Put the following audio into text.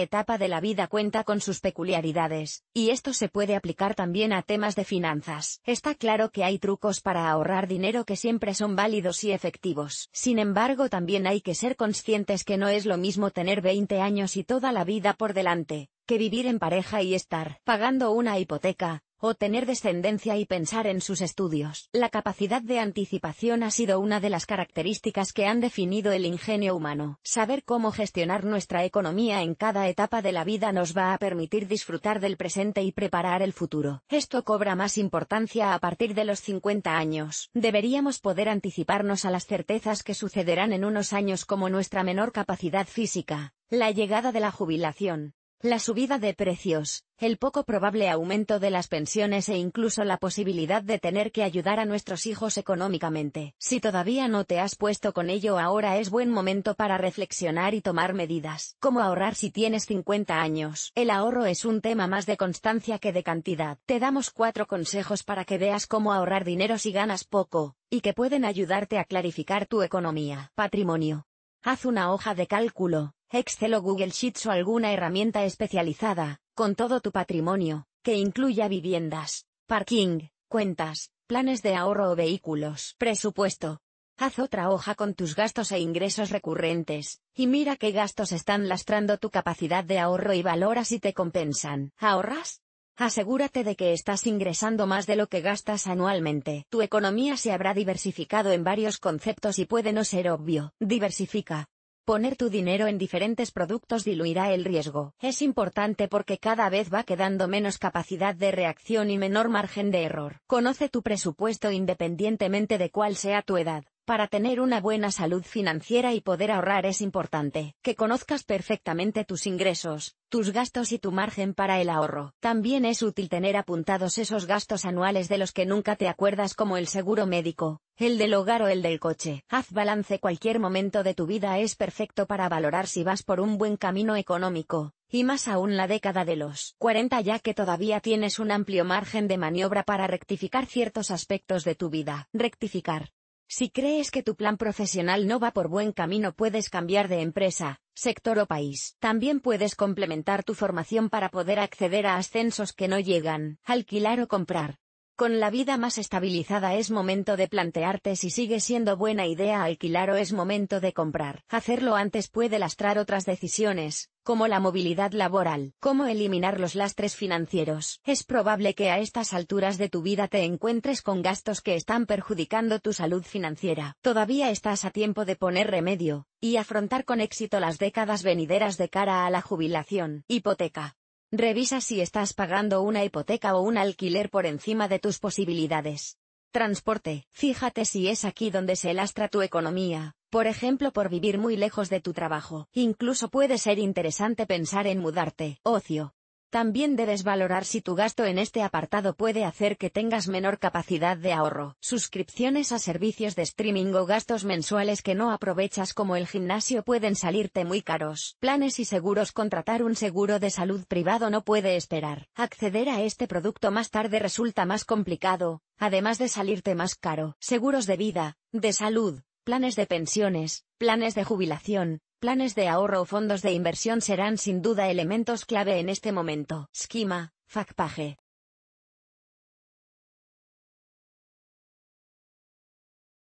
etapa de la vida cuenta con sus peculiaridades, y esto se puede aplicar también a temas de finanzas. Está claro que hay trucos para ahorrar dinero que siempre son válidos y efectivos. Sin embargo, también hay que ser conscientes que no es lo mismo tener 20 años y toda la vida por delante, que vivir en pareja y estar pagando una hipoteca, o tener descendencia y pensar en sus estudios. La capacidad de anticipación ha sido una de las características que han definido el ingenio humano. Saber cómo gestionar nuestra economía en cada etapa de la vida nos va a permitir disfrutar del presente y preparar el futuro. Esto cobra más importancia a partir de los 50 años. Deberíamos poder anticiparnos a las certezas que sucederán en unos años como nuestra menor capacidad física, la llegada de la jubilación, la subida de precios, el poco probable aumento de las pensiones e incluso la posibilidad de tener que ayudar a nuestros hijos económicamente. Si todavía no te has puesto con ello ahora es buen momento para reflexionar y tomar medidas. ¿Cómo ahorrar si tienes 50 años? El ahorro es un tema más de constancia que de cantidad. Te damos cuatro consejos para que veas cómo ahorrar dinero si ganas poco, y que pueden ayudarte a clarificar tu economía. Patrimonio. Haz una hoja de cálculo, Excel o Google Sheets o alguna herramienta especializada, con todo tu patrimonio, que incluya viviendas, parking, cuentas, planes de ahorro o vehículos, presupuesto. Haz otra hoja con tus gastos e ingresos recurrentes, y mira qué gastos están lastrando tu capacidad de ahorro y valora si te compensan. ¿Ahorras? Asegúrate de que estás ingresando más de lo que gastas anualmente. Tu economía se habrá diversificado en varios conceptos y puede no ser obvio. Diversifica. Poner tu dinero en diferentes productos diluirá el riesgo. Es importante porque cada vez va quedando menos capacidad de reacción y menor margen de error. Conoce tu presupuesto independientemente de cuál sea tu edad. Para tener una buena salud financiera y poder ahorrar es importante que conozcas perfectamente tus ingresos, tus gastos y tu margen para el ahorro. También es útil tener apuntados esos gastos anuales de los que nunca te acuerdas como el seguro médico, el del hogar o el del coche. Haz balance cualquier momento de tu vida es perfecto para valorar si vas por un buen camino económico, y más aún la década de los 40 ya que todavía tienes un amplio margen de maniobra para rectificar ciertos aspectos de tu vida. Rectificar si crees que tu plan profesional no va por buen camino puedes cambiar de empresa, sector o país. También puedes complementar tu formación para poder acceder a ascensos que no llegan, alquilar o comprar. Con la vida más estabilizada es momento de plantearte si sigue siendo buena idea alquilar o es momento de comprar. Hacerlo antes puede lastrar otras decisiones, como la movilidad laboral, cómo eliminar los lastres financieros. Es probable que a estas alturas de tu vida te encuentres con gastos que están perjudicando tu salud financiera. Todavía estás a tiempo de poner remedio, y afrontar con éxito las décadas venideras de cara a la jubilación. Hipoteca. Revisa si estás pagando una hipoteca o un alquiler por encima de tus posibilidades. Transporte. Fíjate si es aquí donde se lastra tu economía, por ejemplo por vivir muy lejos de tu trabajo. Incluso puede ser interesante pensar en mudarte. Ocio. También debes valorar si tu gasto en este apartado puede hacer que tengas menor capacidad de ahorro, suscripciones a servicios de streaming o gastos mensuales que no aprovechas como el gimnasio pueden salirte muy caros, planes y seguros contratar un seguro de salud privado no puede esperar, acceder a este producto más tarde resulta más complicado, además de salirte más caro, seguros de vida, de salud, planes de pensiones, planes de jubilación, Planes de ahorro o fondos de inversión serán sin duda elementos clave en este momento. Schema, FacPage.